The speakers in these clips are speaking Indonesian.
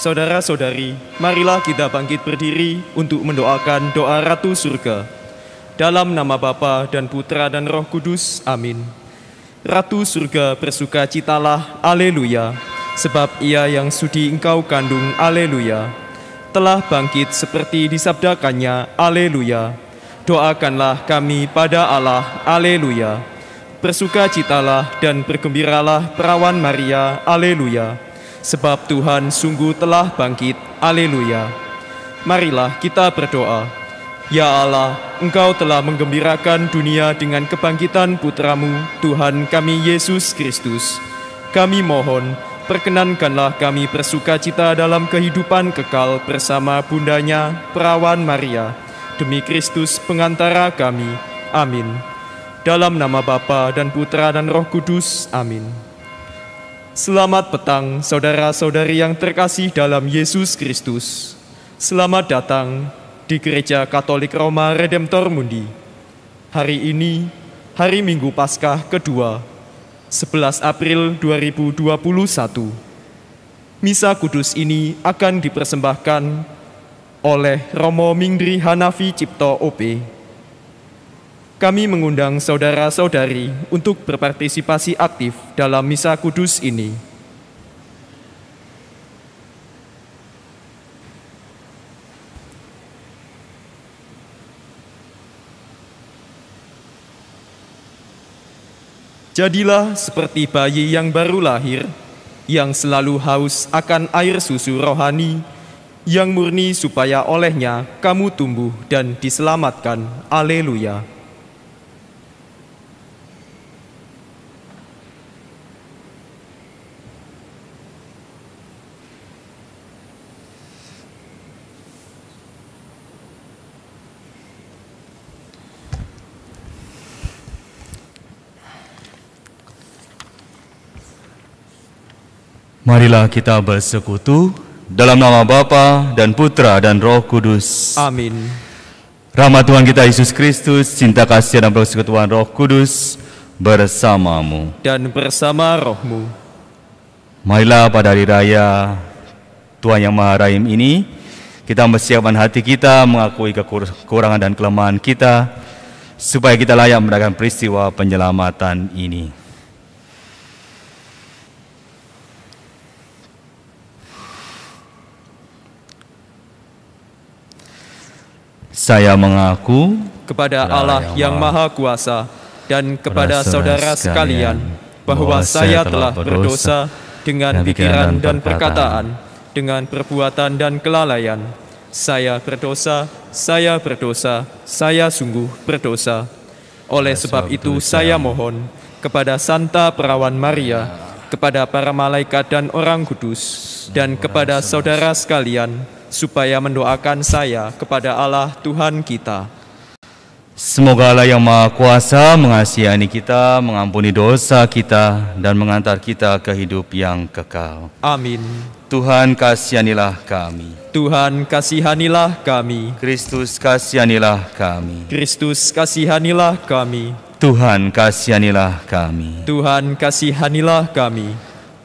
Saudara-saudari, marilah kita bangkit berdiri untuk mendoakan doa Ratu Surga. Dalam nama Bapa dan Putra dan Roh Kudus, amin. Ratu Surga bersuka citalah, Alleluia, sebab ia yang sudi engkau kandung, Alleluia, telah bangkit seperti disabdakannya, Alleluia. Doakanlah kami pada Allah, Alleluia. citalah dan bergembiralah perawan Maria, Alleluia Sebab Tuhan sungguh telah bangkit. Haleluya. Marilah kita berdoa. Ya Allah, Engkau telah menggembirakan dunia dengan kebangkitan putramu, Tuhan kami Yesus Kristus. Kami mohon, perkenankanlah kami bersuka cita dalam kehidupan kekal bersama bundanya, perawan Maria. Demi Kristus pengantara kami. Amin. Dalam nama Bapa dan Putra dan Roh Kudus. Amin. Selamat petang, saudara-saudari yang terkasih dalam Yesus Kristus. Selamat datang di Gereja Katolik Roma Redemptor Mundi. Hari ini, hari Minggu Paskah kedua, 11 April 2021. Misa Kudus ini akan dipersembahkan oleh Romo Mingdri Hanafi Cipto OP. Kami mengundang saudara-saudari untuk berpartisipasi aktif dalam misa kudus ini. Jadilah seperti bayi yang baru lahir, yang selalu haus akan air susu rohani, yang murni supaya olehnya kamu tumbuh dan diselamatkan. Haleluya! Marilah kita bersekutu dalam nama Bapa dan Putra dan Roh Kudus. Amin. Rahmat Tuhan kita Yesus Kristus, cinta kasih dan persekutuan Roh Kudus bersamamu dan bersama rohmu. Marilah pada hari raya Tuhan yang Maha Rahim ini kita mempersiapkan hati kita mengakui kekurangan dan kelemahan kita supaya kita layak mendapatkan peristiwa penyelamatan ini. Saya mengaku kepada Allah yang Maha Kuasa dan kepada saudara sekalian bahwa saya telah berdosa dengan pikiran dan perkataan, dengan perbuatan dan kelalaian. Saya berdosa, saya berdosa, saya sungguh berdosa. Oleh sebab itu saya mohon kepada Santa Perawan Maria, kepada para malaikat dan orang kudus, dan kepada saudara sekalian, supaya mendoakan saya kepada Allah Tuhan kita. Semoga Allah yang Maha Kuasa mengasihani kita, mengampuni dosa kita, dan mengantar kita ke hidup yang kekal. Amin. Tuhan kasihanilah kami. Tuhan kasihanilah kami. Kristus kasihanilah kami. Kristus kasihanilah kami. Tuhan kasihanilah kami. Tuhan kasihanilah kami. Tuhan kasihanilah kami.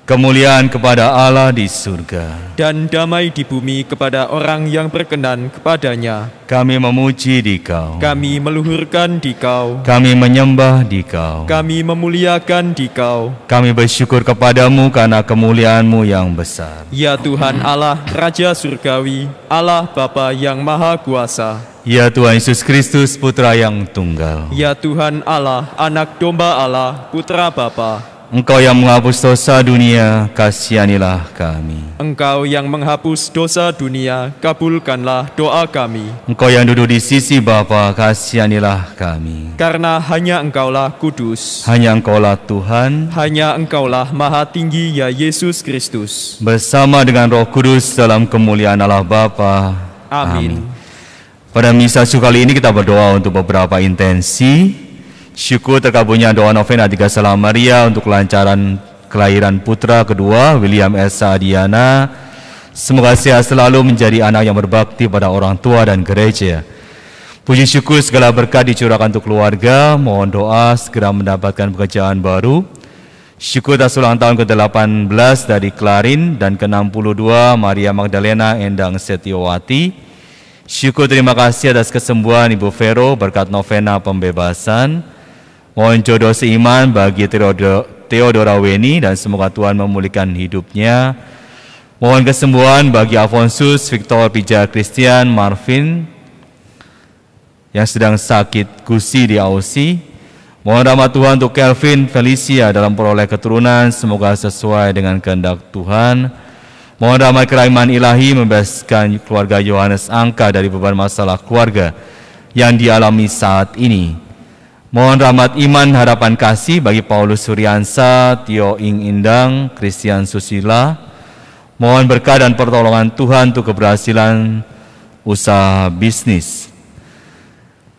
Kemuliaan kepada Allah di surga dan damai di bumi kepada orang yang berkenan kepadanya. Kami memuji Dikau. Kami meluhurkan Dikau. Kami menyembah Dikau. Kami memuliakan Dikau. Kami bersyukur kepadamu karena kemuliaanmu yang besar. Ya Tuhan Allah Raja Surgawi, Allah Bapa yang Maha Kuasa. Ya Tuhan Yesus Kristus Putra yang Tunggal. Ya Tuhan Allah, Anak Domba Allah, Putra Bapa Engkau yang menghapus dosa dunia, kasihanilah kami. Engkau yang menghapus dosa dunia, kabulkanlah doa kami. Engkau yang duduk di sisi Bapa, kasihanilah kami. Karena hanya Engkaulah kudus. Hanya Engkaulah Tuhan. Hanya Engkaulah Maha Tinggi, ya Yesus Kristus. Bersama dengan Roh Kudus dalam kemuliaan Allah Bapa. Amin. Amin. Pada misa kali ini kita berdoa untuk beberapa intensi. Syukur terkabulnya doa novena Tiga Salam Maria untuk kelancaran kelahiran putra kedua William S. Adiana. Semoga sehat selalu menjadi anak yang berbakti pada orang tua dan gereja. Puji syukur segala berkat dicurahkan untuk keluarga, mohon doa segera mendapatkan pekerjaan baru. Syukur atas ulang tahun ke-18 dari Klarin dan ke-62 Maria Magdalena Endang Setiowati. Syukur terima kasih atas kesembuhan Ibu Vero berkat novena pembebasan. Mohon jodoh seiman bagi Theodora Weni dan semoga Tuhan memulihkan hidupnya. Mohon kesembuhan bagi Afonsus, Victor Pija Christian, Marvin yang sedang sakit gusi di Aussie. Mohon rahmat Tuhan untuk Kelvin Felicia dalam peroleh keturunan, semoga sesuai dengan kehendak Tuhan. Mohon rahmat keraiman ilahi membebaskan keluarga Yohanes Angka dari beban masalah keluarga yang dialami saat ini. Mohon rahmat iman harapan kasih bagi Paulus Suryansa, Tio Ing Indang, Christian Susila. Mohon berkah dan pertolongan Tuhan untuk keberhasilan usaha bisnis.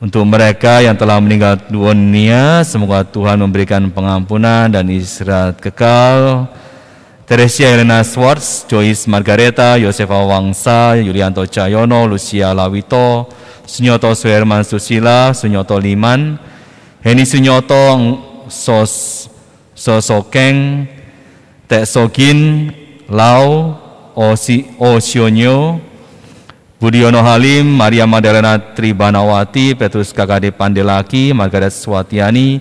Untuk mereka yang telah meninggal dunia, semoga Tuhan memberikan pengampunan dan istirahat kekal. Teresia Elena Swartz, Joyce Margareta, Yosefa Wangsa, Yulianto Cayono, Lucia Lawito, Sunyoto Suherman Susila, Sunyoto Liman, Heni Sunyoto Sos Sosokeng Tek sokin Lau Osi Osionyo Budiono Halim, Maria Madalena Tribanawati, Petrus Kakade Pandelaki, Margaret Swatiani,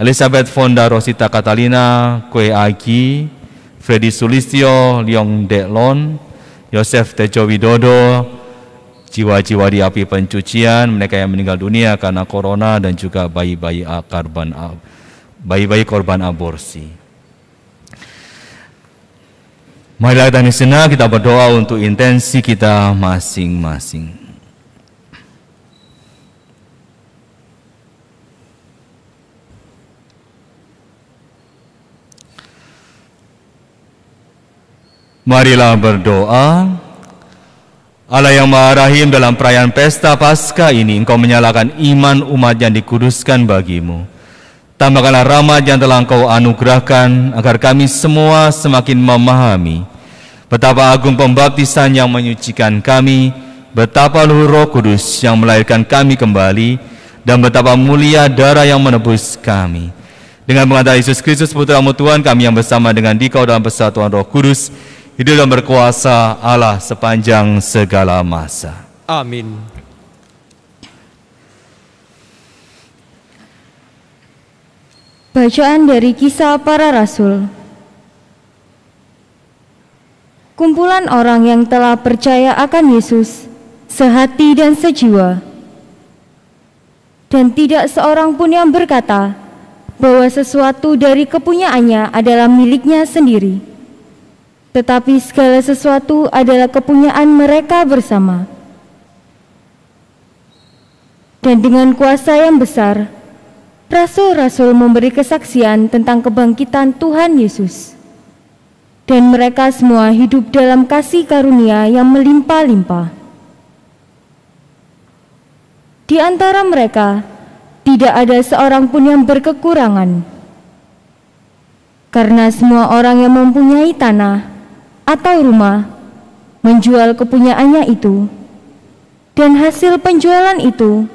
Elizabeth Fonda Rosita Catalina, Kue Aki, Freddy Sulistio, Leong Deklon, Yosef Tejo Widodo, jiwa-jiwa di api pencucian, mereka yang meninggal dunia karena corona dan juga bayi-bayi korban bayi-bayi korban aborsi. Marilah kita sana kita berdoa untuk intensi kita masing-masing. Marilah berdoa. Allah yang Maha Rahim dalam perayaan pesta Paskah ini engkau menyalakan iman umat yang dikuduskan bagimu. Tambahkanlah rahmat yang telah engkau anugerahkan agar kami semua semakin memahami betapa agung pembaptisan yang menyucikan kami, betapa luhur roh kudus yang melahirkan kami kembali, dan betapa mulia darah yang menebus kami. Dengan mengatai Yesus Kristus Putramu Tuhan, kami yang bersama dengan Dikau dalam persatuan roh kudus, hidup dan berkuasa Allah sepanjang segala masa. Amin. Bacaan dari kisah para rasul. Kumpulan orang yang telah percaya akan Yesus, sehati dan sejiwa. Dan tidak seorang pun yang berkata bahwa sesuatu dari kepunyaannya adalah miliknya sendiri tetapi segala sesuatu adalah kepunyaan mereka bersama. Dan dengan kuasa yang besar, rasul-rasul memberi kesaksian tentang kebangkitan Tuhan Yesus. Dan mereka semua hidup dalam kasih karunia yang melimpah-limpah. Di antara mereka, tidak ada seorang pun yang berkekurangan. Karena semua orang yang mempunyai tanah atau rumah, menjual kepunyaannya itu, dan hasil penjualan itu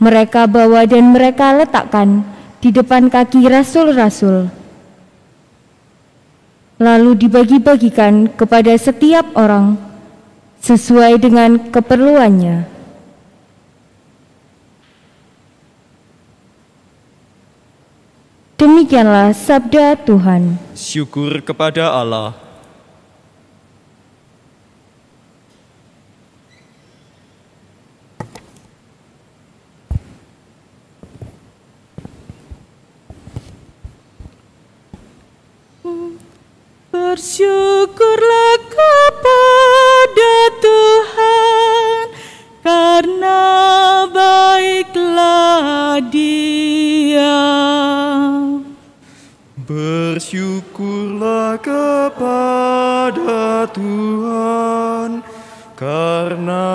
mereka bawa dan mereka letakkan di depan kaki rasul-rasul. Lalu dibagi-bagikan kepada setiap orang sesuai dengan keperluannya. Demikianlah sabda Tuhan. Syukur kepada Allah. Bersyukurlah kepada Tuhan karena baiklah Dia. Bersyukurlah kepada Tuhan karena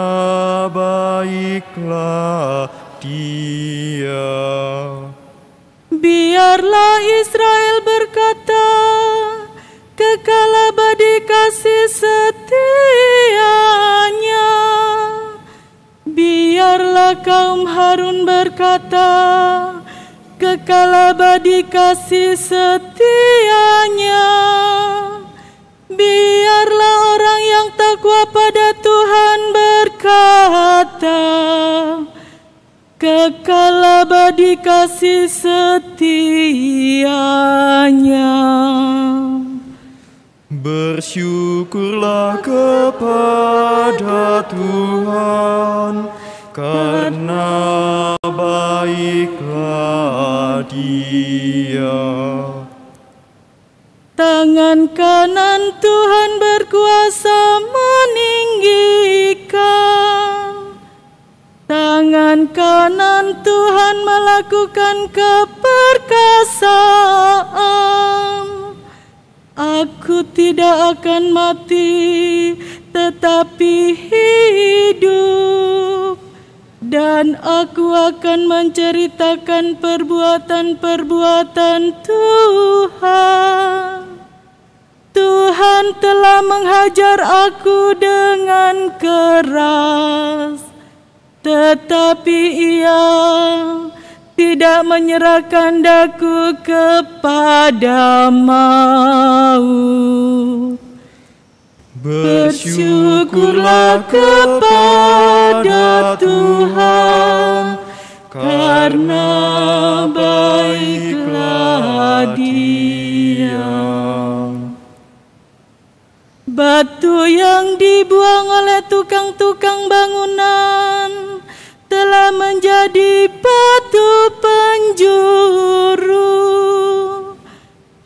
baiklah Dia. Biarlah Israel berkata, kekala abadi kasih setianya biarlah kaum Harun berkata kekala abadi kasih setianya biarlah orang yang takwa pada Tuhan berkata kekala abadi kasih setianya Bersyukurlah kepada Tuhan karena baiklah Dia. Tangan kanan Tuhan berkuasa meninggikan. Tangan kanan Tuhan melakukan keperkasaan. Aku tidak akan mati, tetapi hidup, dan aku akan menceritakan perbuatan-perbuatan Tuhan. Tuhan telah menghajar aku dengan keras, tetapi Ia tidak menyerahkan daku kepada mau. Bersyukurlah kepada Tuhan, karena baiklah Dia. Batu yang dibuang oleh tukang-tukang bangunan telah menjadi batu penjuru.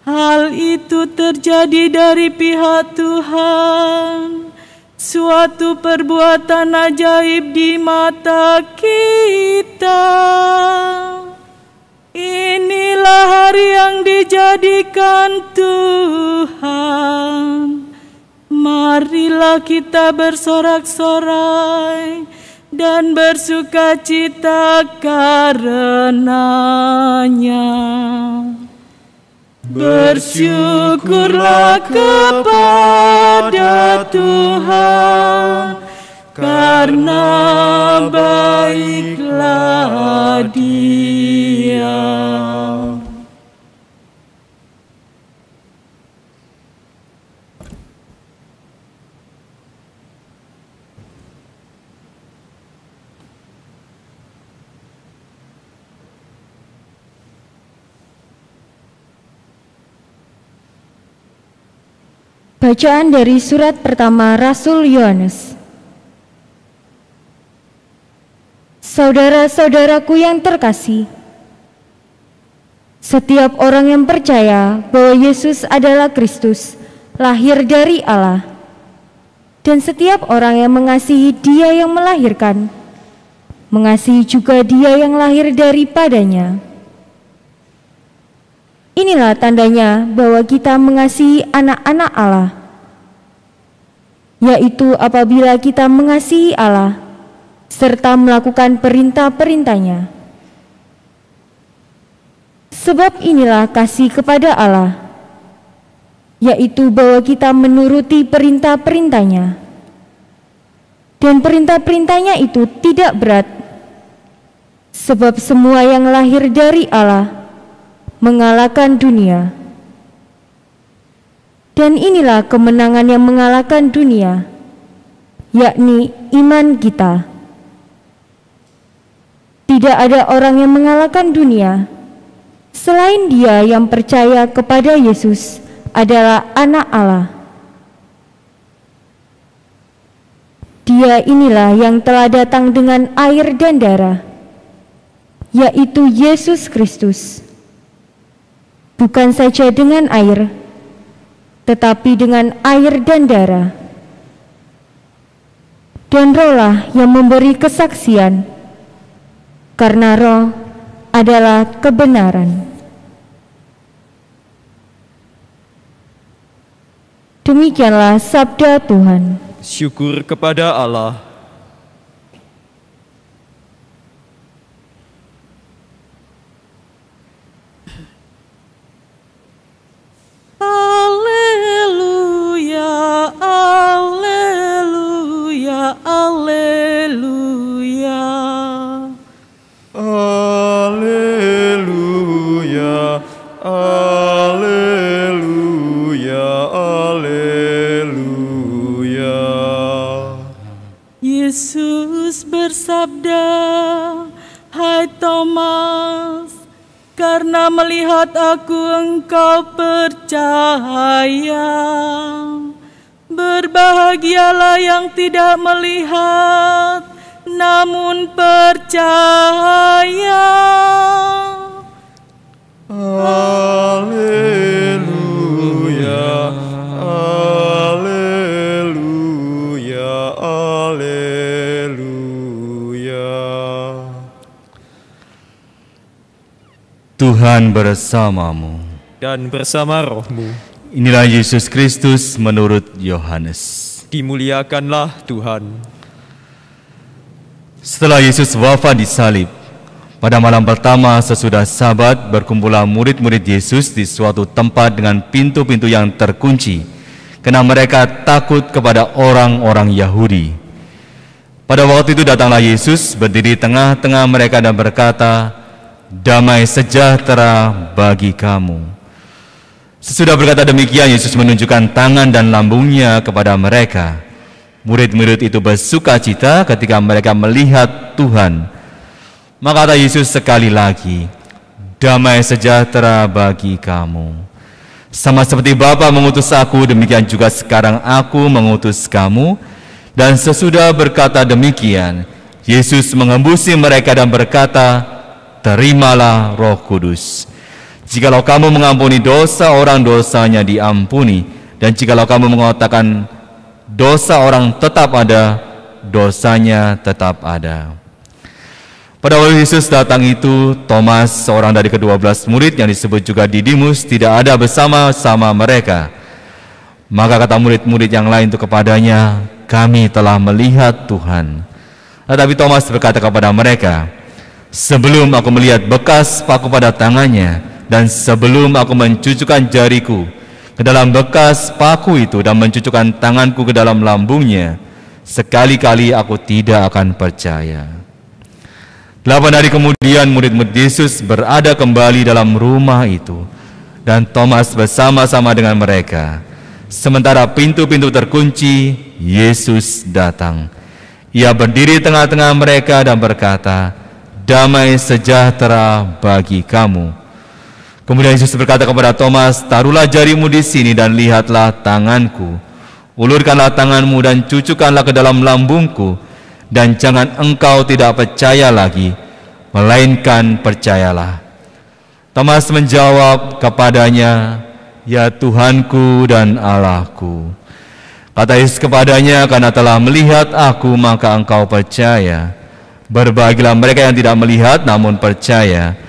Hal itu terjadi dari pihak Tuhan. Suatu perbuatan ajaib di mata kita. Inilah hari yang dijadikan Tuhan. Marilah kita bersorak-sorai dan bersuka cita karenanya. Bersyukurlah kepada Tuhan, karena baiklah Dia. Bacaan dari surat pertama Rasul Yohanes. Saudara-saudaraku yang terkasih, setiap orang yang percaya bahwa Yesus adalah Kristus, lahir dari Allah, dan setiap orang yang mengasihi Dia yang melahirkan, mengasihi juga Dia yang lahir daripadanya. Inilah tandanya bahwa kita mengasihi anak-anak Allah, yaitu apabila kita mengasihi Allah serta melakukan perintah-perintahnya. Sebab inilah kasih kepada Allah, yaitu bahwa kita menuruti perintah-perintahnya. Dan perintah-perintahnya itu tidak berat, sebab semua yang lahir dari Allah – mengalahkan dunia. Dan inilah kemenangan yang mengalahkan dunia, yakni iman kita. Tidak ada orang yang mengalahkan dunia selain Dia yang percaya kepada Yesus adalah Anak Allah. Dia inilah yang telah datang dengan air dan darah, yaitu Yesus Kristus bukan saja dengan air, tetapi dengan air dan darah. Dan rohlah yang memberi kesaksian, karena roh adalah kebenaran. Demikianlah sabda Tuhan. Syukur kepada Allah. Alleluia, Alleluia. Alleluia, Alleluia, Alleluia. Yesus bersabda, Hai Thomas, karena melihat aku engkau percaya. Berbahagialah yang tidak melihat, namun percaya. Haleluya, haleluya, haleluya. Tuhan bersamamu dan bersama rohmu Inilah Yesus Kristus menurut Yohanes. Dimuliakanlah Tuhan. Setelah Yesus wafat di salib, pada malam pertama sesudah sabat berkumpulah murid-murid Yesus di suatu tempat dengan pintu-pintu yang terkunci, karena mereka takut kepada orang-orang Yahudi. Pada waktu itu datanglah Yesus berdiri tengah-tengah mereka dan berkata, Damai sejahtera bagi kamu. Sesudah berkata demikian, Yesus menunjukkan tangan dan lambungnya kepada mereka. Murid-murid itu bersuka cita ketika mereka melihat Tuhan. Maka kata Yesus sekali lagi, damai sejahtera bagi kamu. Sama seperti Bapa mengutus aku, demikian juga sekarang aku mengutus kamu. Dan sesudah berkata demikian, Yesus mengembusi mereka dan berkata, Terimalah roh kudus. Jikalau kamu mengampuni dosa orang dosanya diampuni dan jikalau kamu mengatakan dosa orang tetap ada dosanya tetap ada. Pada waktu Yesus datang itu, Thomas, seorang dari kedua belas murid yang disebut juga Didimus, tidak ada bersama-sama mereka. Maka kata murid-murid yang lain itu kepadanya, kami telah melihat Tuhan. Tetapi Thomas berkata kepada mereka, sebelum aku melihat bekas paku pada tangannya dan sebelum aku mencucukkan jariku ke dalam bekas paku itu dan mencucukkan tanganku ke dalam lambungnya, sekali-kali aku tidak akan percaya. Delapan hari kemudian murid-murid Yesus berada kembali dalam rumah itu dan Thomas bersama-sama dengan mereka. Sementara pintu-pintu terkunci, Yesus datang. Ia berdiri tengah-tengah mereka dan berkata, Damai sejahtera bagi kamu. Kemudian Yesus berkata kepada Thomas, "Taruhlah jarimu di sini dan lihatlah tanganku. Ulurkanlah tanganmu dan cucukkanlah ke dalam lambungku, dan jangan engkau tidak percaya lagi, melainkan percayalah." Thomas menjawab kepadanya, "Ya Tuhanku dan Allahku." Kata Yesus kepadanya, "Karena telah melihat aku, maka engkau percaya." Berbahagialah mereka yang tidak melihat namun percaya.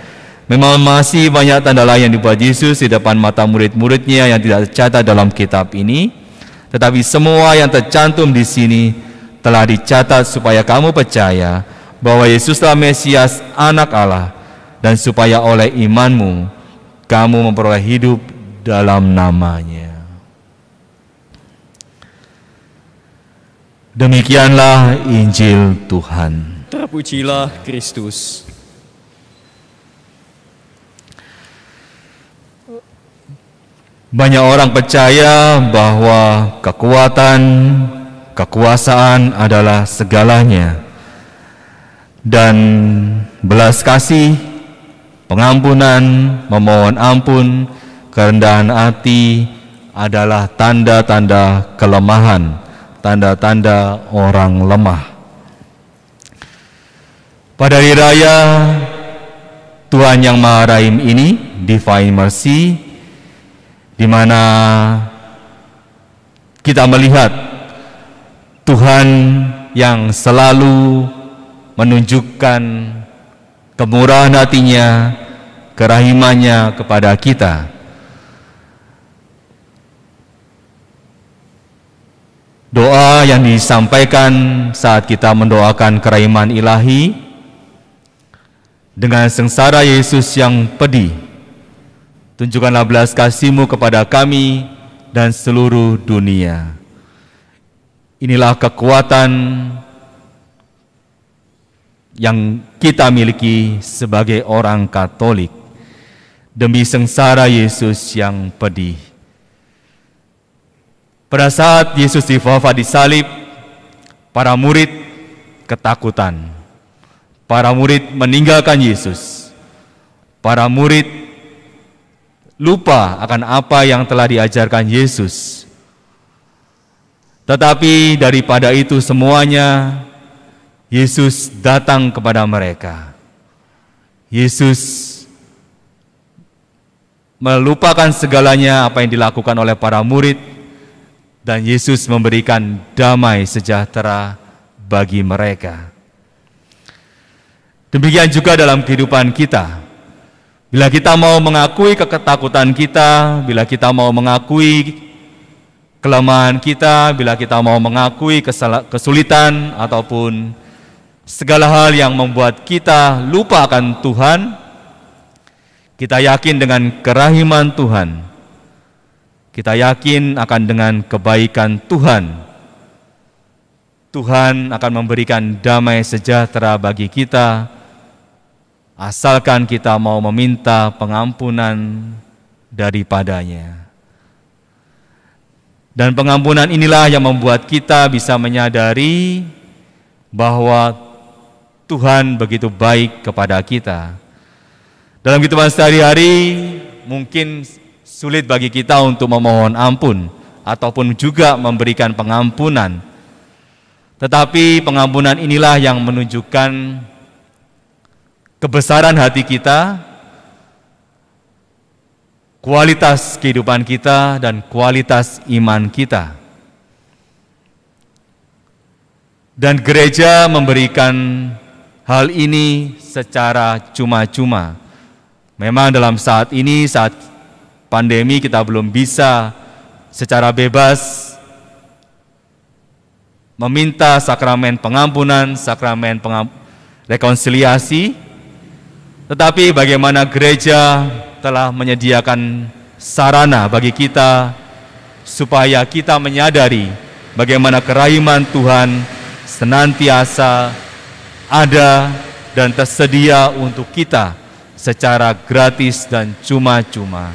Memang masih banyak tanda lain yang dibuat Yesus di depan mata murid-muridnya yang tidak tercatat dalam kitab ini. Tetapi semua yang tercantum di sini telah dicatat supaya kamu percaya bahwa Yesuslah Mesias anak Allah dan supaya oleh imanmu kamu memperoleh hidup dalam namanya. Demikianlah Injil Tuhan. Terpujilah Kristus. Banyak orang percaya bahwa kekuatan, kekuasaan adalah segalanya. Dan belas kasih, pengampunan, memohon ampun, kerendahan hati adalah tanda-tanda kelemahan, tanda-tanda orang lemah. Pada hari raya Tuhan yang Maha Rahim ini, Divine Mercy, di mana kita melihat Tuhan yang selalu menunjukkan kemurahan hatinya, kerahimannya kepada kita. Doa yang disampaikan saat kita mendoakan kerahiman ilahi dengan sengsara Yesus yang pedih Tunjukkanlah belas kasihmu kepada kami dan seluruh dunia. Inilah kekuatan yang kita miliki sebagai orang Katolik demi sengsara Yesus yang pedih. Pada saat Yesus di di salib, para murid ketakutan. Para murid meninggalkan Yesus. Para murid lupa akan apa yang telah diajarkan Yesus. Tetapi daripada itu semuanya, Yesus datang kepada mereka. Yesus melupakan segalanya apa yang dilakukan oleh para murid, dan Yesus memberikan damai sejahtera bagi mereka. Demikian juga dalam kehidupan kita Bila kita mau mengakui keketakutan kita, bila kita mau mengakui kelemahan kita, bila kita mau mengakui kesulitan ataupun segala hal yang membuat kita lupa akan Tuhan, kita yakin dengan kerahiman Tuhan, kita yakin akan dengan kebaikan Tuhan. Tuhan akan memberikan damai sejahtera bagi kita asalkan kita mau meminta pengampunan daripadanya. Dan pengampunan inilah yang membuat kita bisa menyadari bahwa Tuhan begitu baik kepada kita. Dalam kehidupan sehari-hari mungkin sulit bagi kita untuk memohon ampun ataupun juga memberikan pengampunan. Tetapi pengampunan inilah yang menunjukkan kebesaran hati kita, kualitas kehidupan kita, dan kualitas iman kita. Dan gereja memberikan hal ini secara cuma-cuma. Memang dalam saat ini, saat pandemi kita belum bisa secara bebas meminta sakramen pengampunan, sakramen pengam rekonsiliasi, tetapi bagaimana gereja telah menyediakan sarana bagi kita supaya kita menyadari bagaimana kerahiman Tuhan senantiasa ada dan tersedia untuk kita secara gratis dan cuma-cuma.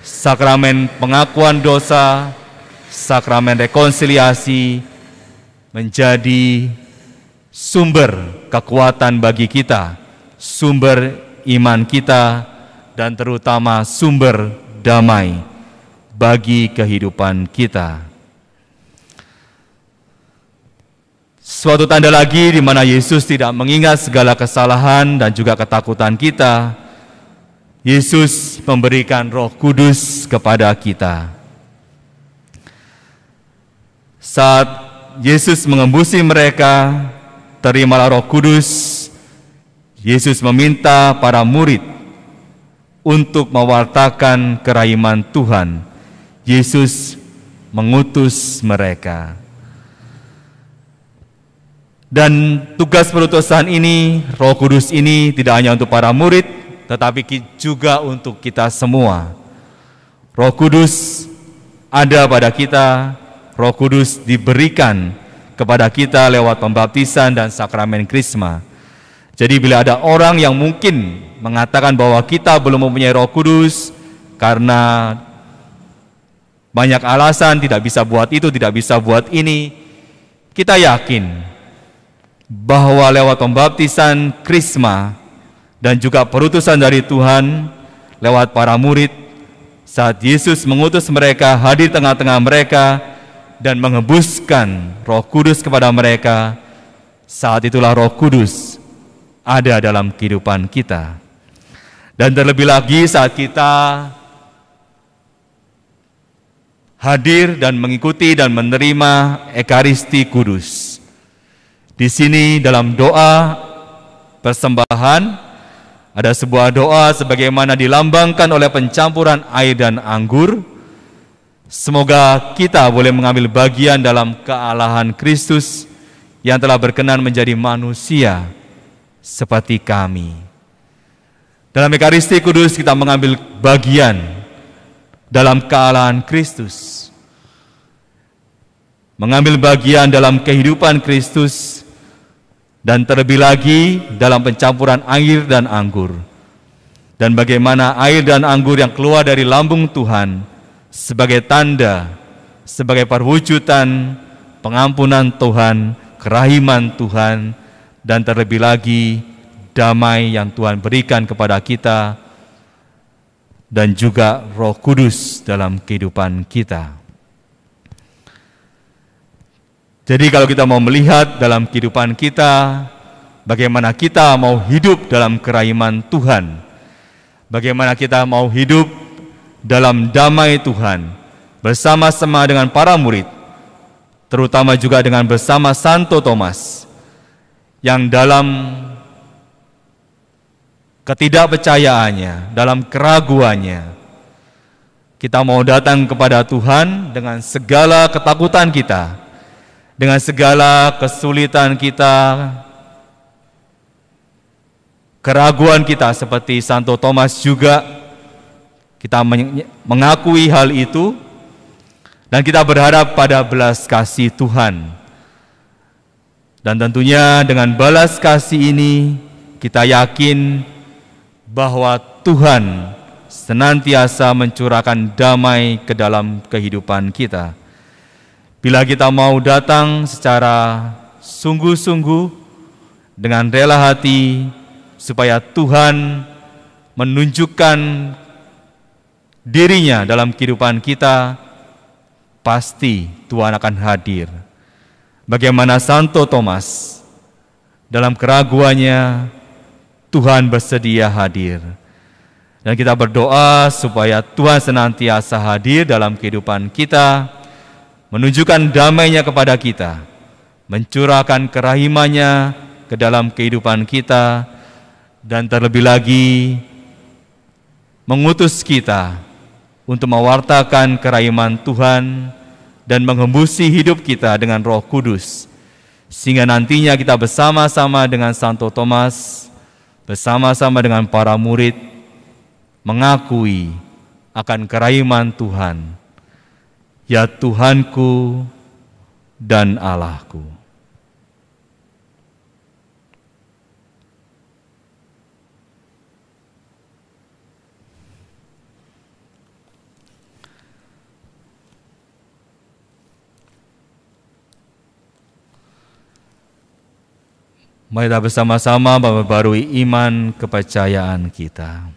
Sakramen pengakuan dosa, sakramen rekonsiliasi menjadi sumber kekuatan bagi kita sumber iman kita dan terutama sumber damai bagi kehidupan kita. Suatu tanda lagi di mana Yesus tidak mengingat segala kesalahan dan juga ketakutan kita, Yesus memberikan Roh Kudus kepada kita. Saat Yesus mengembusi mereka, terimalah Roh Kudus Yesus meminta para murid untuk mewartakan keraiman Tuhan. Yesus mengutus mereka. Dan tugas perutusan ini, Roh Kudus ini tidak hanya untuk para murid, tetapi juga untuk kita semua. Roh Kudus ada pada kita, Roh Kudus diberikan kepada kita lewat pembaptisan dan sakramen Krisma. Jadi bila ada orang yang mungkin mengatakan bahwa kita belum mempunyai Roh Kudus karena banyak alasan tidak bisa buat itu, tidak bisa buat ini, kita yakin bahwa lewat pembaptisan krisma dan juga perutusan dari Tuhan lewat para murid saat Yesus mengutus mereka hadir tengah-tengah mereka dan mengebuskan Roh Kudus kepada mereka saat itulah Roh Kudus ada dalam kehidupan kita. Dan terlebih lagi saat kita hadir dan mengikuti dan menerima Ekaristi Kudus. Di sini dalam doa persembahan ada sebuah doa sebagaimana dilambangkan oleh pencampuran air dan anggur. Semoga kita boleh mengambil bagian dalam kealahan Kristus yang telah berkenan menjadi manusia seperti kami. Dalam Ekaristi Kudus kita mengambil bagian dalam kealahan Kristus. Mengambil bagian dalam kehidupan Kristus dan terlebih lagi dalam pencampuran air dan anggur. Dan bagaimana air dan anggur yang keluar dari lambung Tuhan sebagai tanda, sebagai perwujudan pengampunan Tuhan, kerahiman Tuhan, dan terlebih lagi damai yang Tuhan berikan kepada kita dan juga Roh Kudus dalam kehidupan kita. Jadi kalau kita mau melihat dalam kehidupan kita bagaimana kita mau hidup dalam keraiman Tuhan, bagaimana kita mau hidup dalam damai Tuhan bersama-sama dengan para murid, terutama juga dengan bersama Santo Thomas yang dalam ketidakpercayaannya, dalam keraguannya, kita mau datang kepada Tuhan dengan segala ketakutan kita, dengan segala kesulitan kita, keraguan kita seperti Santo Thomas juga kita mengakui hal itu dan kita berharap pada belas kasih Tuhan dan tentunya dengan balas kasih ini kita yakin bahwa Tuhan senantiasa mencurahkan damai ke dalam kehidupan kita. Bila kita mau datang secara sungguh-sungguh dengan rela hati supaya Tuhan menunjukkan dirinya dalam kehidupan kita, pasti Tuhan akan hadir Bagaimana Santo Thomas dalam keraguannya Tuhan bersedia hadir. Dan kita berdoa supaya Tuhan senantiasa hadir dalam kehidupan kita, menunjukkan damainya kepada kita, mencurahkan kerahimannya ke dalam kehidupan kita, dan terlebih lagi mengutus kita untuk mewartakan kerahiman Tuhan dan menghembusi hidup kita dengan Roh Kudus, sehingga nantinya kita bersama-sama dengan Santo Thomas, bersama-sama dengan para murid, mengakui akan keraiman Tuhan, ya Tuhanku dan Allahku. Mari kita bersama-sama memperbarui iman kepercayaan kita.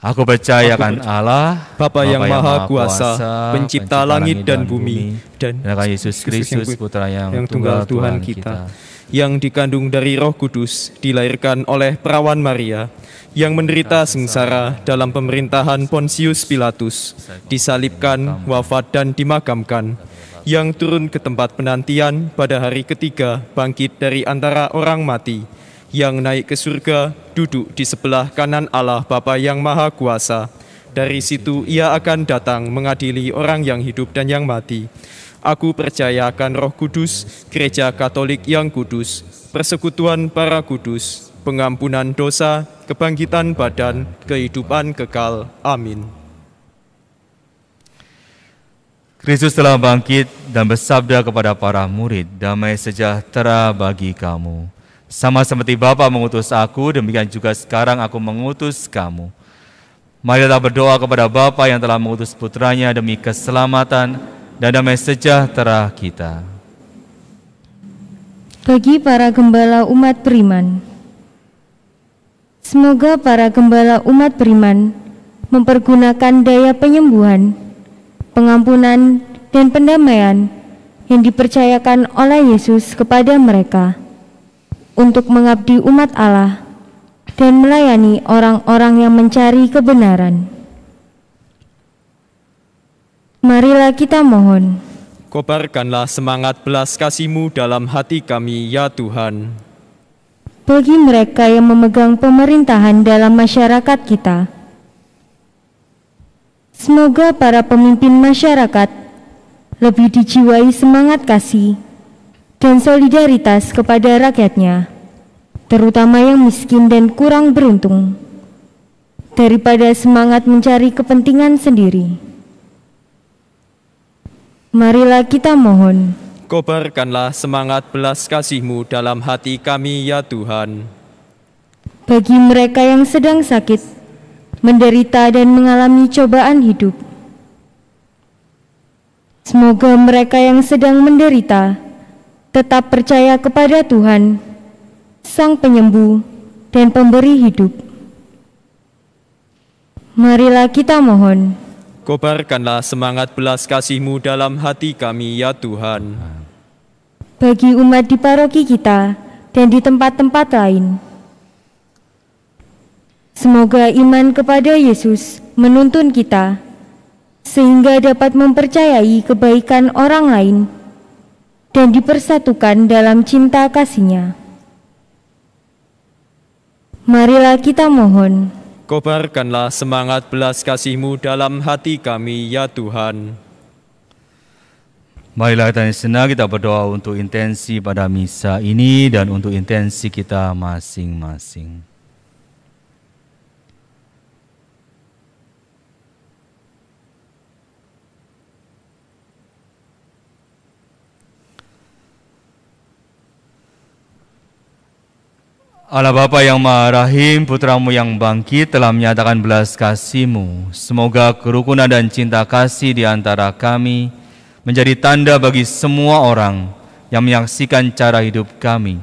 Aku percayakan akan Allah, Bapa yang, yang Maha Kuasa, Pencipta, pencipta langit dan, dan bumi, dan dan Yesus Kristus, Putra yang, yang tunggal Tuhan, Tuhan kita, kita, yang dikandung dari Roh Kudus, dilahirkan oleh perawan Maria, yang menderita sengsara dalam pemerintahan Pontius Pilatus, disalibkan, wafat dan dimakamkan yang turun ke tempat penantian pada hari ketiga bangkit dari antara orang mati, yang naik ke surga duduk di sebelah kanan Allah Bapa yang Maha Kuasa. Dari situ ia akan datang mengadili orang yang hidup dan yang mati. Aku percayakan Roh Kudus, Gereja Katolik yang kudus, persekutuan para kudus, pengampunan dosa, kebangkitan badan, kehidupan kekal. Amin. Kristus telah bangkit dan bersabda kepada para murid, damai sejahtera bagi kamu. Sama seperti Bapa mengutus aku, demikian juga sekarang aku mengutus kamu. kita berdoa kepada Bapa yang telah mengutus putranya demi keselamatan dan damai sejahtera kita. Bagi para gembala umat beriman, Semoga para gembala umat beriman mempergunakan daya penyembuhan pengampunan, dan pendamaian yang dipercayakan oleh Yesus kepada mereka untuk mengabdi umat Allah dan melayani orang-orang yang mencari kebenaran. Marilah kita mohon. Kobarkanlah semangat belas kasihmu dalam hati kami, ya Tuhan. Bagi mereka yang memegang pemerintahan dalam masyarakat kita, Semoga para pemimpin masyarakat lebih dijiwai semangat kasih dan solidaritas kepada rakyatnya, terutama yang miskin dan kurang beruntung, daripada semangat mencari kepentingan sendiri. Marilah kita mohon. Kobarkanlah semangat belas kasihmu dalam hati kami ya Tuhan. Bagi mereka yang sedang sakit, menderita dan mengalami cobaan hidup. Semoga mereka yang sedang menderita tetap percaya kepada Tuhan, Sang Penyembuh dan Pemberi Hidup. Marilah kita mohon. Kobarkanlah semangat belas kasih dalam hati kami, ya Tuhan. Bagi umat di paroki kita dan di tempat-tempat lain, Semoga iman kepada Yesus menuntun kita sehingga dapat mempercayai kebaikan orang lain dan dipersatukan dalam cinta kasihnya. Marilah kita mohon. Kobarkanlah semangat belas kasihmu dalam hati kami, ya Tuhan. Marilah kita senang kita berdoa untuk intensi pada misa ini dan untuk intensi kita masing-masing. Allah Bapa yang Maha Rahim, putramu yang bangkit telah menyatakan belas kasihmu. Semoga kerukunan dan cinta kasih di antara kami menjadi tanda bagi semua orang yang menyaksikan cara hidup kami.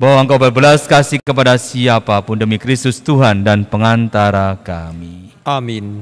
Bahwa engkau berbelas kasih kepada siapapun demi Kristus Tuhan dan pengantara kami. Amin.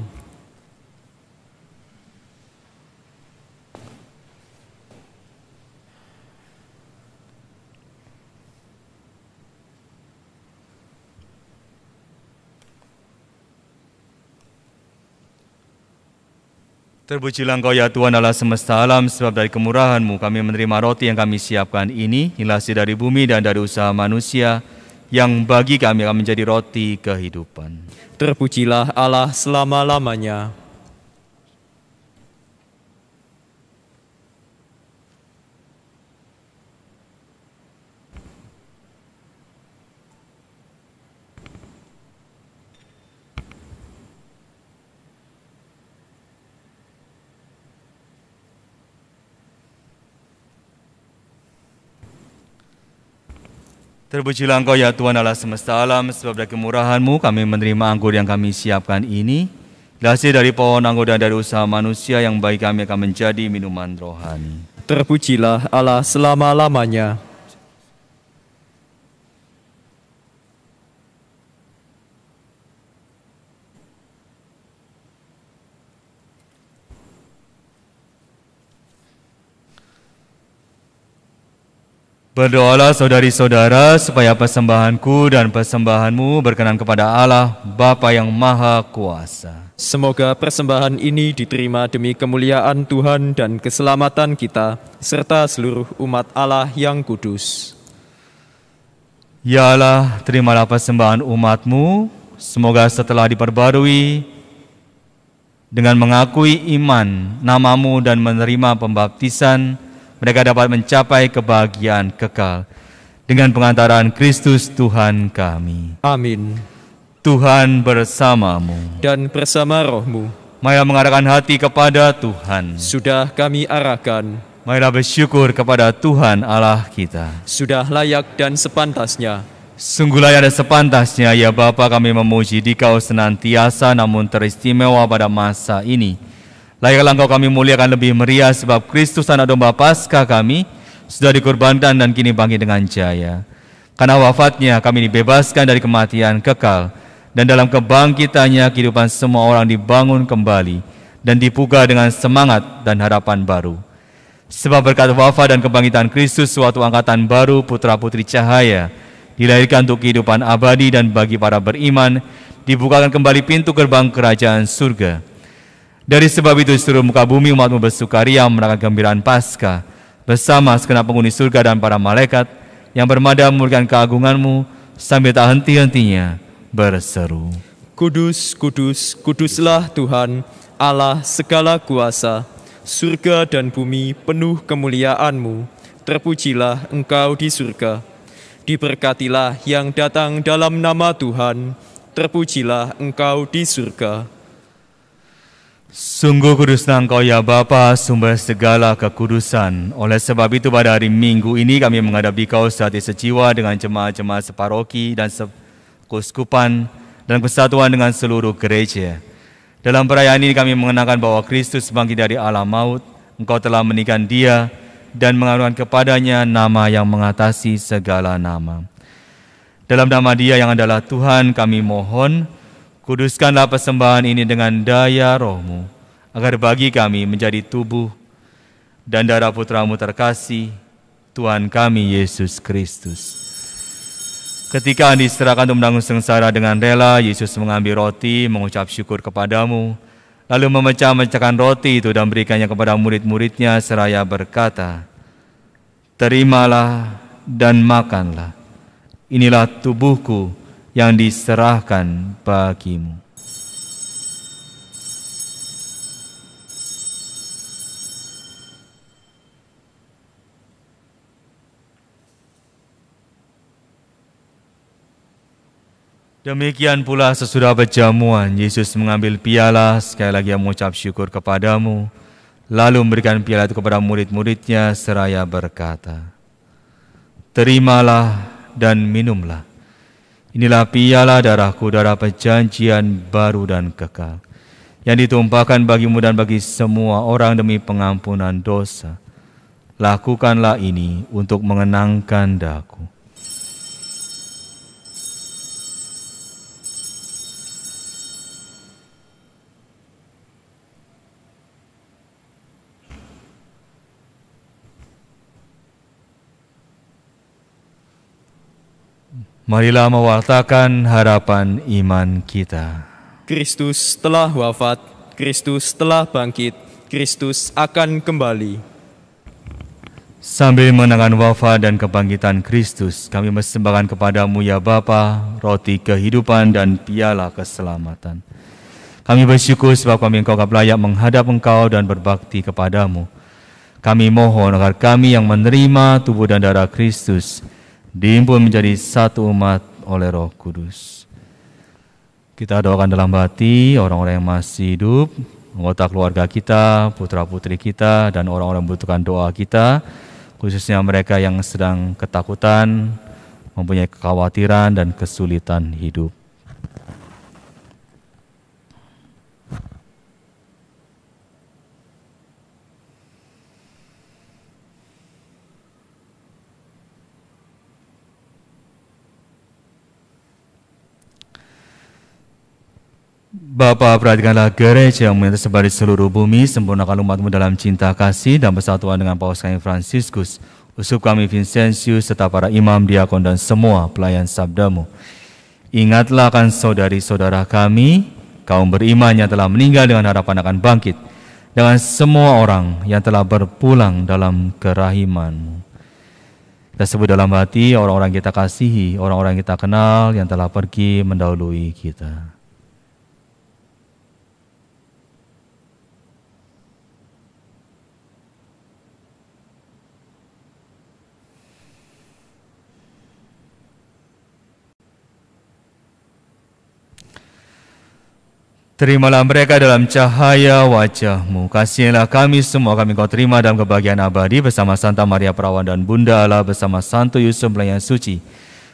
Terpujilah Engkau ya Tuhan Allah semesta alam, sebab dari kemurahan-Mu kami menerima roti yang kami siapkan ini, hilasi dari bumi dan dari usaha manusia, yang bagi kami akan menjadi roti kehidupan. Terpujilah Allah selama-lamanya. Terpujilah Engkau ya Tuhan Allah semesta alam, sebab dari kemurahan-Mu kami menerima anggur yang kami siapkan ini. Dasi dari pohon anggur dan dari usaha manusia yang baik kami akan menjadi minuman rohani. Terpujilah Allah selama-lamanya. Berdoalah saudari-saudara supaya persembahanku dan persembahanmu berkenan kepada Allah Bapa yang Maha Kuasa. Semoga persembahan ini diterima demi kemuliaan Tuhan dan keselamatan kita serta seluruh umat Allah yang kudus. Ya Allah, terimalah persembahan umatmu. Semoga setelah diperbarui dengan mengakui iman namamu dan menerima pembaptisan, mereka dapat mencapai kebahagiaan kekal dengan pengantaran Kristus Tuhan kami. Amin. Tuhan bersamamu dan bersama rohmu. Maya mengarahkan hati kepada Tuhan. Sudah kami arahkan. Marilah bersyukur kepada Tuhan Allah kita. Sudah layak dan sepantasnya. Sungguh layak dan sepantasnya ya Bapa kami memuji di Kau senantiasa namun teristimewa pada masa ini Layaklah engkau kami muliakan lebih meriah sebab Kristus anak domba Paskah kami sudah dikorbankan dan kini bangkit dengan jaya. Karena wafatnya kami dibebaskan dari kematian kekal dan dalam kebangkitannya kehidupan semua orang dibangun kembali dan dipuga dengan semangat dan harapan baru. Sebab berkat wafat dan kebangkitan Kristus suatu angkatan baru putra-putri cahaya dilahirkan untuk kehidupan abadi dan bagi para beriman dibukakan kembali pintu gerbang kerajaan surga dari sebab itu seluruh muka bumi umatmu bersukaria merayakan gembiraan pasca bersama segenap penghuni surga dan para malaikat yang bermada memulihkan keagunganmu sambil tak henti-hentinya berseru. Kudus, kudus, kuduslah Tuhan, Allah segala kuasa, surga dan bumi penuh kemuliaanMu. Terpujilah Engkau di surga. Diberkatilah yang datang dalam nama Tuhan, terpujilah Engkau di surga. Sungguh kuduslah engkau ya Bapa sumber segala kekudusan. Oleh sebab itu pada hari Minggu ini kami menghadapi kau sehati sejiwa dengan jemaah-jemaah separoki dan sekuskupan dan persatuan dengan seluruh gereja. Dalam perayaan ini kami mengenakan bahwa Kristus bangkit dari alam maut, engkau telah menikah dia dan mengaruhkan kepadanya nama yang mengatasi segala nama. Dalam nama dia yang adalah Tuhan kami mohon, Kuduskanlah persembahan ini dengan daya rohmu, agar bagi kami menjadi tubuh dan darah putramu terkasih, Tuhan kami Yesus Kristus. Ketika Anda diserahkan untuk menanggung sengsara dengan rela, Yesus mengambil roti, mengucap syukur kepadamu, lalu memecah-mecahkan roti itu dan berikannya kepada murid-muridnya seraya berkata, Terimalah dan makanlah, inilah tubuhku yang diserahkan bagimu. Demikian pula sesudah perjamuan, Yesus mengambil piala, sekali lagi yang mengucap syukur kepadamu, lalu memberikan piala itu kepada murid-muridnya seraya berkata, Terimalah dan minumlah. Inilah piala darahku, darah perjanjian baru dan kekal, yang ditumpahkan bagimu dan bagi semua orang demi pengampunan dosa. Lakukanlah ini untuk mengenangkan daku. Marilah mewartakan harapan iman kita. Kristus telah wafat, Kristus telah bangkit, Kristus akan kembali. Sambil menangan wafat dan kebangkitan Kristus, kami mesembahkan kepadamu ya Bapa, roti kehidupan dan piala keselamatan. Kami bersyukur sebab kami engkau layak menghadap engkau dan berbakti kepadamu. Kami mohon agar kami yang menerima tubuh dan darah Kristus, diimpun menjadi satu umat oleh Roh Kudus. Kita doakan dalam hati orang-orang yang masih hidup, anggota keluarga kita, putra-putri kita, dan orang-orang yang membutuhkan doa kita, khususnya mereka yang sedang ketakutan, mempunyai kekhawatiran dan kesulitan hidup. Bapak perhatikanlah gereja yang tersebar di seluruh bumi, sempurnakan umatmu dalam cinta kasih dan persatuan dengan Paus kami Fransiskus, Uskup kami Vincentius, serta para imam, diakon, dan semua pelayan sabdamu. Ingatlah kan saudari-saudara kami, kaum beriman yang telah meninggal dengan harapan akan bangkit, dengan semua orang yang telah berpulang dalam kerahimanmu. Kita sebut dalam hati orang-orang kita kasihi, orang-orang kita kenal yang telah pergi mendahului kita. Terimalah mereka dalam cahaya wajahmu. Kasihilah kami semua, kami kau terima dalam kebahagiaan abadi bersama Santa Maria Perawan dan Bunda Allah, bersama Santo Yusuf Melayan Suci,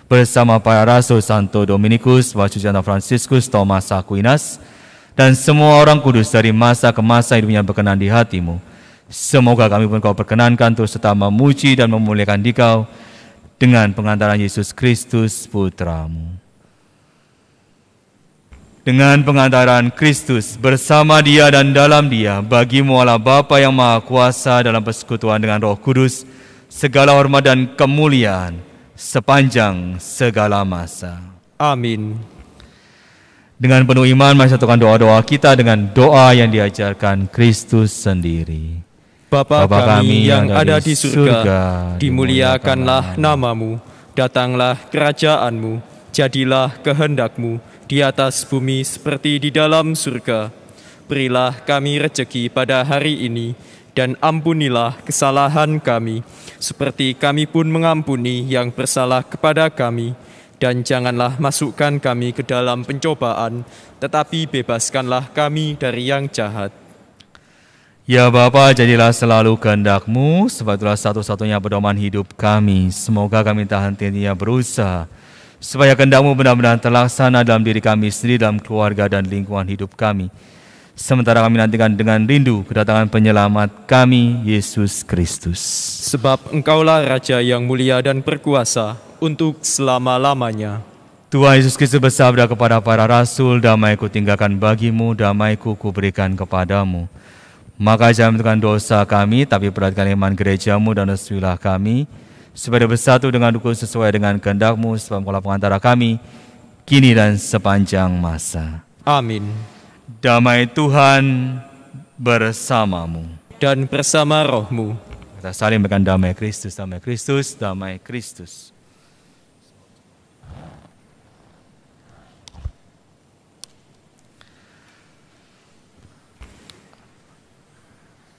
bersama para Rasul Santo Dominikus, Wajudan Franciscus, Thomas Aquinas, dan semua orang kudus dari masa ke masa hidupnya berkenan di hatimu. Semoga kami pun kau perkenankan terus serta memuji dan memuliakan dikau dengan pengantaran Yesus Kristus Putramu dengan pengantaran Kristus bersama dia dan dalam dia bagimu Allah Bapa yang Maha Kuasa dalam persekutuan dengan Roh Kudus segala hormat dan kemuliaan sepanjang segala masa. Amin. Dengan penuh iman mari satukan doa-doa kita dengan doa yang diajarkan Kristus sendiri. Bapa kami yang ada di surga, dimuliakanlah namamu, datanglah kerajaanmu, jadilah kehendakmu di atas bumi seperti di dalam surga. Berilah kami rejeki pada hari ini, dan ampunilah kesalahan kami, seperti kami pun mengampuni yang bersalah kepada kami. Dan janganlah masukkan kami ke dalam pencobaan, tetapi bebaskanlah kami dari yang jahat. Ya Bapa, jadilah selalu kehendakmu, sebab itulah satu-satunya pedoman hidup kami. Semoga kami tak hentinya berusaha supaya kehendakmu benar-benar terlaksana dalam diri kami sendiri, dalam keluarga dan lingkungan hidup kami. Sementara kami nantikan dengan rindu kedatangan penyelamat kami, Yesus Kristus. Sebab engkaulah Raja yang mulia dan berkuasa untuk selama-lamanya. Tuhan Yesus Kristus bersabda kepada para rasul, damai ku tinggalkan bagimu, damai ku kuberikan kepadamu. Maka jangan menentukan dosa kami, tapi perhatikan iman gerejamu dan restuilah kami supaya bersatu dengan dukun sesuai dengan kehendakmu sebab kolam pengantara kami kini dan sepanjang masa. Amin. Damai Tuhan bersamamu dan bersama rohmu. Kita saling berikan damai Kristus, damai Kristus, damai Kristus.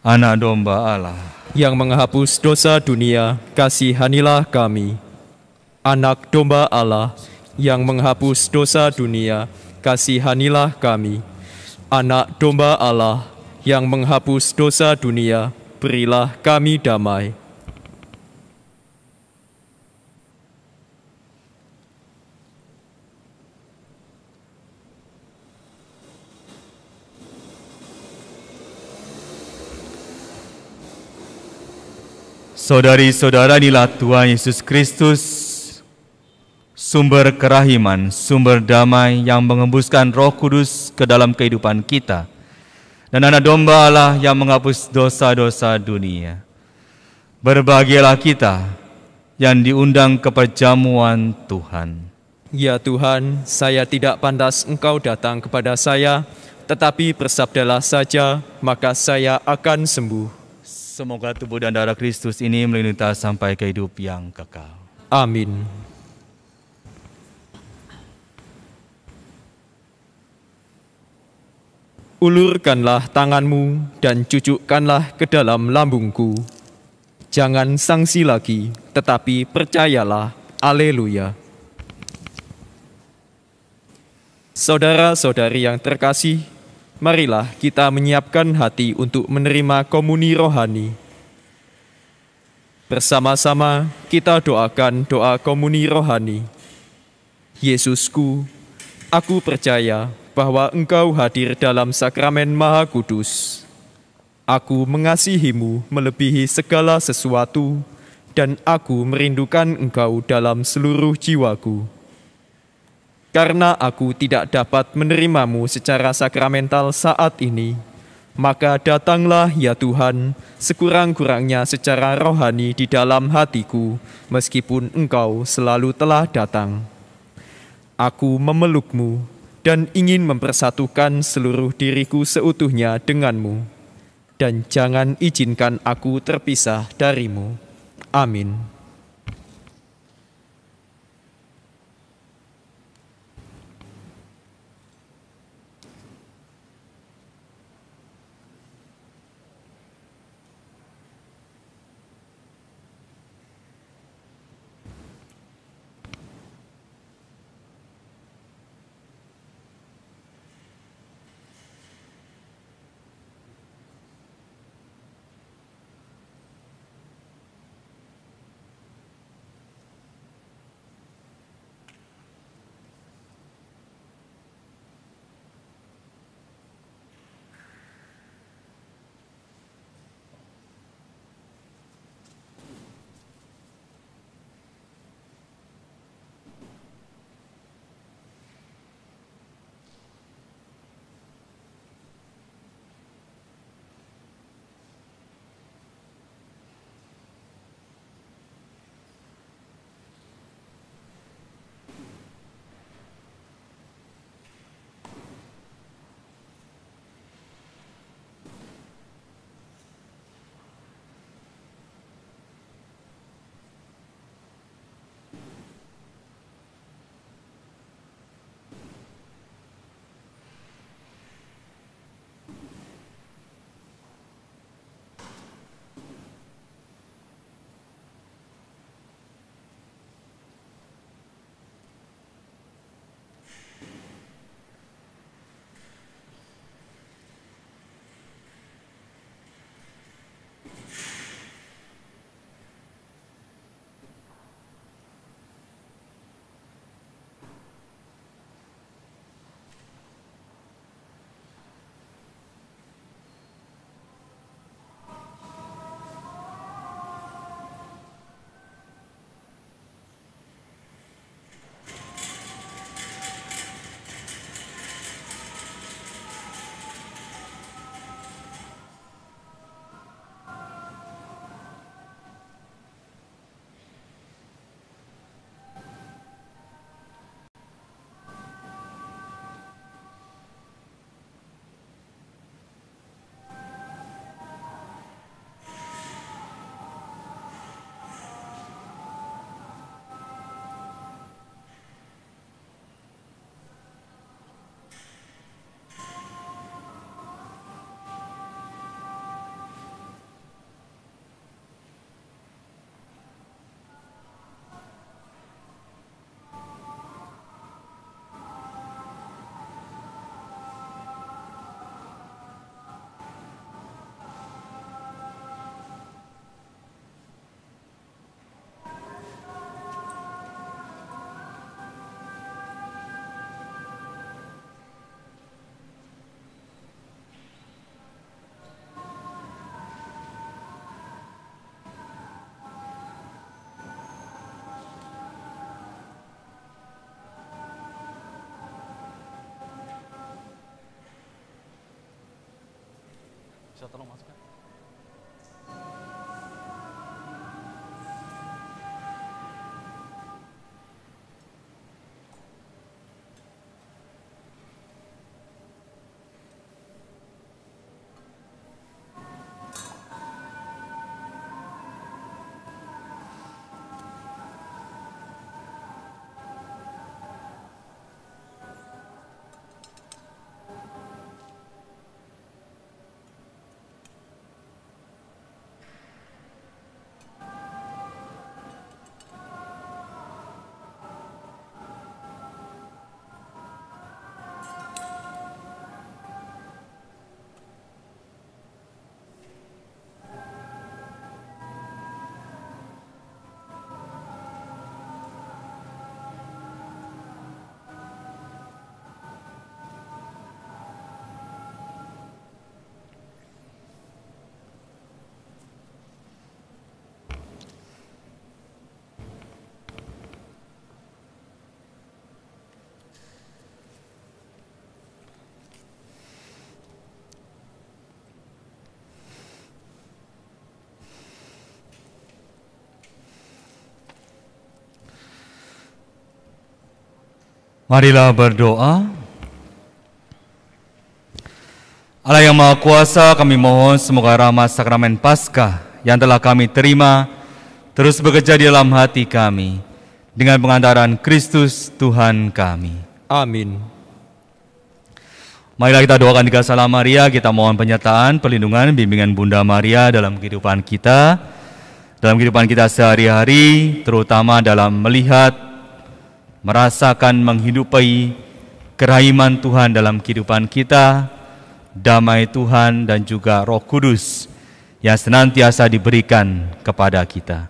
Anak domba Allah yang menghapus dosa dunia, kasihanilah kami. Anak domba Allah yang menghapus dosa dunia, kasihanilah kami. Anak domba Allah yang menghapus dosa dunia, berilah kami damai. Saudari-saudara inilah Tuhan Yesus Kristus, sumber kerahiman, sumber damai yang mengembuskan roh kudus ke dalam kehidupan kita, dan anak domba Allah yang menghapus dosa-dosa dunia. Berbahagialah kita yang diundang ke perjamuan Tuhan. Ya Tuhan, saya tidak pantas Engkau datang kepada saya, tetapi bersabdalah saja, maka saya akan sembuh. Semoga tubuh dan darah Kristus ini melindungi sampai ke hidup yang kekal. Amin. Ulurkanlah tanganmu dan cucukkanlah ke dalam lambungku. Jangan sangsi lagi, tetapi percayalah. Aleluya. Saudara-saudari yang terkasih, marilah kita menyiapkan hati untuk menerima komuni rohani. Bersama-sama kita doakan doa komuni rohani. Yesusku, aku percaya bahwa Engkau hadir dalam sakramen Maha Kudus. Aku mengasihimu melebihi segala sesuatu, dan aku merindukan Engkau dalam seluruh jiwaku. Karena aku tidak dapat menerimamu secara sakramental saat ini, maka datanglah ya Tuhan sekurang-kurangnya secara rohani di dalam hatiku, meskipun Engkau selalu telah datang. Aku memelukmu dan ingin mempersatukan seluruh diriku seutuhnya denganmu, dan jangan izinkan aku terpisah darimu. Amin. bisa tolong m a s u k k a Marilah berdoa. Allah yang Maha Kuasa, kami mohon semoga rahmat sakramen Paskah yang telah kami terima terus bekerja di dalam hati kami dengan pengantaran Kristus Tuhan kami. Amin. Marilah kita doakan tiga salam Maria, kita mohon penyertaan, perlindungan, bimbingan Bunda Maria dalam kehidupan kita, dalam kehidupan kita sehari-hari, terutama dalam melihat, merasakan menghidupi keraiman Tuhan dalam kehidupan kita, damai Tuhan dan juga Roh Kudus yang senantiasa diberikan kepada kita.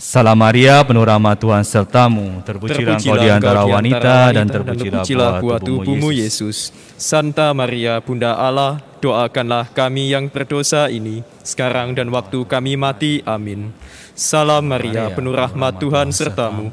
Salam Maria, penuh rahmat Tuhan sertamu, terpujilah, engkau di antara wanita, dan terpujilah, terpujilah buah tubuhmu Yesus. Santa Maria, Bunda Allah, doakanlah kami yang berdosa ini, sekarang dan waktu kami mati. Amin. Salam Maria, penuh rahmat Tuhan sertamu,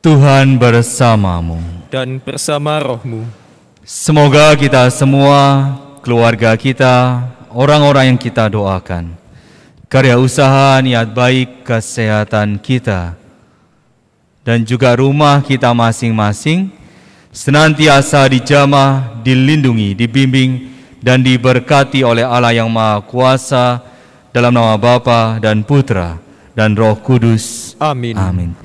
Tuhan bersamamu. Dan bersama rohmu. Semoga kita semua, keluarga kita, orang-orang yang kita doakan, karya usaha, niat baik, kesehatan kita, dan juga rumah kita masing-masing, senantiasa dijamah, dilindungi, dibimbing, dan diberkati oleh Allah yang Maha Kuasa, dalam nama Bapa dan Putra dan Roh Kudus. Amin. Amin.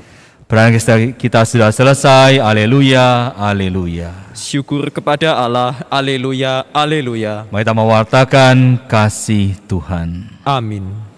Perayaan kita sudah selesai. Haleluya, haleluya. Syukur kepada Allah. Haleluya, haleluya. Mari kita mewartakan kasih Tuhan. Amin.